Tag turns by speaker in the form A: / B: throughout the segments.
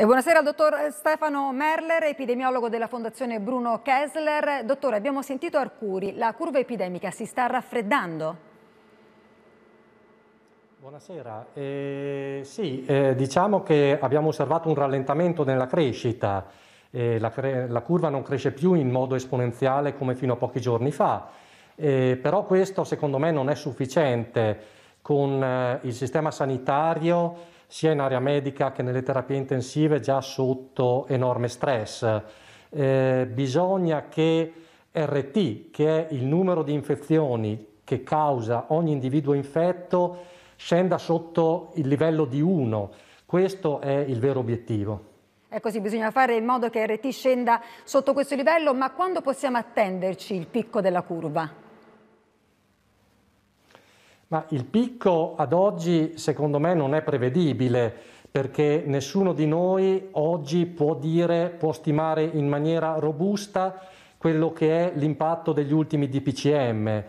A: E buonasera al dottor Stefano Merler, epidemiologo della Fondazione Bruno Kessler. Dottore, abbiamo sentito Arcuri, la curva epidemica si sta raffreddando?
B: Buonasera, eh, sì, eh, diciamo che abbiamo osservato un rallentamento nella crescita, eh, la, cre la, curva non cresce più in modo esponenziale come fino a pochi giorni fa, eh, però questo secondo me non è sufficiente con eh, il sistema sanitario sia in area medica che nelle terapie intensive già sotto enorme stress. Eh, bisogna che RT, che è il numero di infezioni che causa ogni individuo infetto, scenda sotto il livello di 1. Questo è il vero obiettivo.
A: È così, bisogna fare in modo che RT scenda sotto questo livello, ma quando possiamo attenderci il picco della curva?
B: Ma il picco ad oggi secondo me non è prevedibile perché nessuno di noi oggi può dire, può stimare in maniera robusta quello che è l'impatto degli ultimi DPCM.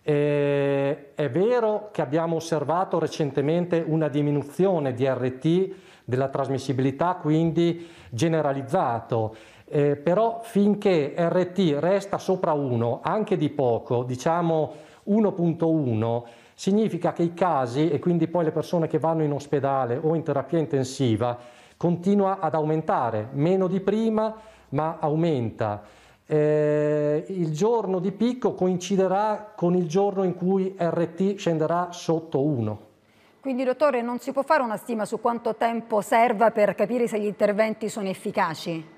B: E è vero che abbiamo osservato recentemente una diminuzione di RT della trasmissibilità, quindi generalizzato, eh, però finché RT resta sopra 1, anche di poco, diciamo 1.1, significa che i casi e quindi poi le persone che vanno in ospedale o in terapia intensiva continua ad aumentare, meno di prima ma aumenta. Eh, il giorno di picco coinciderà con il giorno in cui RT scenderà sotto 1.
A: Quindi dottore non si può fare una stima su quanto tempo serva per capire se gli interventi sono efficaci?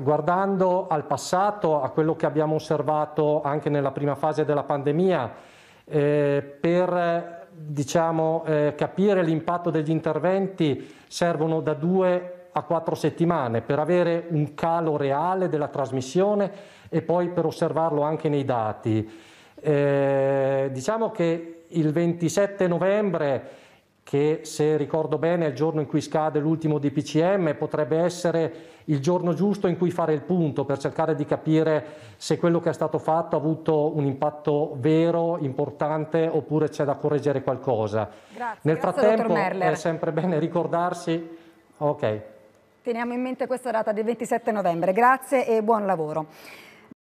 B: guardando al passato, a quello che abbiamo osservato anche nella prima fase della pandemia, eh, per diciamo, eh, capire l'impatto degli interventi servono da due a quattro settimane per avere un calo reale della trasmissione e poi per osservarlo anche nei dati. Eh, diciamo che il 27 novembre che se ricordo bene è il giorno in cui scade l'ultimo DPCM, potrebbe essere il giorno giusto in cui fare il punto per cercare di capire se quello che è stato fatto ha avuto un impatto vero, importante oppure c'è da correggere qualcosa.
A: Grazie, Nel grazie, frattempo è sempre
B: bene ricordarsi... Okay.
A: Teniamo in mente questa data del 27 novembre. Grazie e buon lavoro.